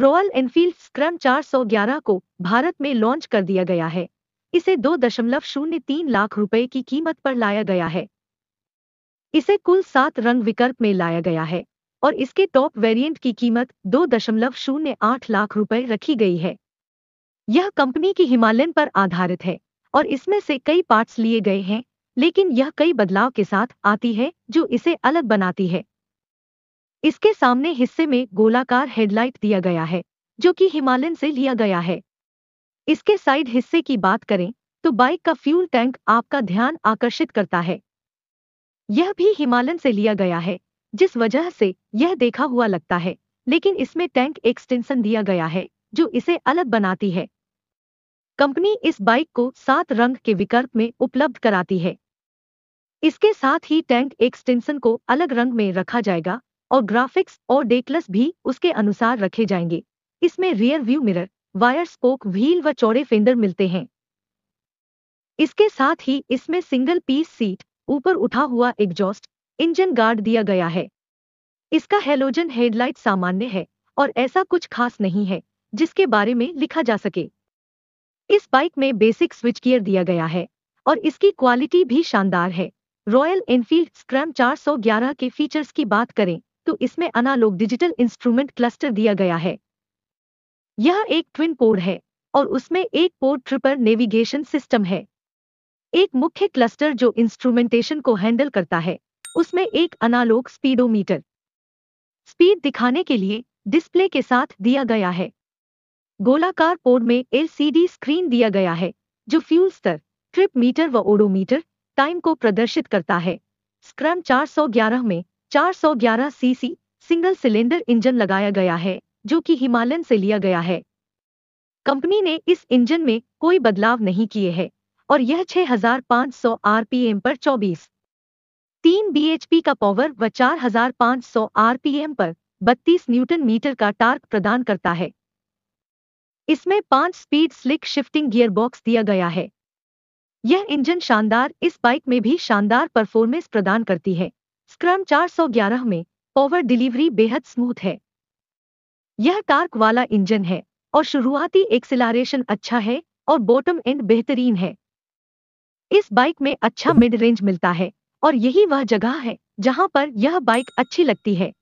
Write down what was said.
royal Enfield scrum 411 को भारत में launch कर दिया गया है इसे दो दशमलव शून्य तीन लाख रुपए की कीमत पर लाया गया है इसे कुल सात रंग विकल्प में लाया गया है और इसके टॉप वेरिएंट की कीमत दो दशमलव शून्य आठ लाख रुपए रखी गई है यह कंपनी की हिमालयन पर आधारित है और इसमें से कई पार्ट्स लिए गए हैं लेकिन यह कई बदलाव के साथ आती है जो इसे अलग बनाती है इसके सामने हिस्से में गोलाकार हेडलाइट दिया गया है जो कि हिमालयन से लिया गया है इसके साइड हिस्से की बात करें तो बाइक का फ्यूल टैंक आपका ध्यान आकर्षित करता है यह भी हिमालयन से लिया गया है जिस वजह से यह देखा हुआ लगता है लेकिन इसमें टैंक एक्सटेंशन दिया गया है जो इसे अलग बनाती है कंपनी इस बाइक को सात रंग के विकल्प में उपलब्ध कराती है इसके साथ ही टैंक एक्सटेंशन को अलग रंग में रखा जाएगा और ग्राफिक्स और डेकलस भी उसके अनुसार रखे जाएंगे इसमें rear view mirror wire spoke wheel व चौड़े फेंदर मिलते हैं इसके साथ ही इसमें सिंगल पीस सीट ऊपर उठा हुआ एग्जॉस्ट इंजन गार्ड दिया गया है इसका हेलोजन हेडलाइट सामान्य है और ऐसा कुछ खास नहीं है जिसके बारे में लिखा जा सके इस बाइक में बेसिक स्विच गियर दिया गया है और इसकी क्वालिटी भी शानदार है रॉयल एनफील्ड स्क्रैम 411 के फीचर्स की बात करें तो इसमें अनालोग डिजिटल इंस्ट्रूमेंट क्लस्टर दिया गया है यह एक ट्विन पोर है और उसमें एक पोर ट्रिपर नेविगेशन सिस्टम है एक मुख्य क्लस्टर जो इंस्ट्रूमेंटेशन को हैंडल करता है उसमें एक अनालोग स्पीडोमीटर स्पीड दिखाने के लिए डिस्प्ले के साथ दिया गया है गोलाकार पोर्ड में एलसीडी स्क्रीन दिया गया है जो फ्यूल स्तर ट्रिप मीटर व ओडोमीटर टाइम को प्रदर्शित करता है स्क्रम 411 में 411 सीसी सिंगल सिलेंडर इंजन लगाया गया है जो कि हिमालयन से लिया गया है कंपनी ने इस इंजन में कोई बदलाव नहीं किए हैं और यह 6500 आरपीएम पर 24 तीन बीएचपी का पावर व 4500 आरपीएम पर 32 न्यूटन मीटर का टार्क प्रदान करता है इसमें पांच स्पीड स्लिक शिफ्टिंग गियरबॉक्स दिया गया है यह इंजन शानदार इस बाइक में भी शानदार परफॉर्मेंस प्रदान करती है स्क्रम 411 में पावर डिलीवरी बेहद स्मूथ है यह टार्क वाला इंजन है और शुरुआती एक्सिलारेशन अच्छा है और बॉटम एंड बेहतरीन है इस बाइक में अच्छा मिड रेंज मिलता है और यही वह जगह है जहां पर यह बाइक अच्छी लगती है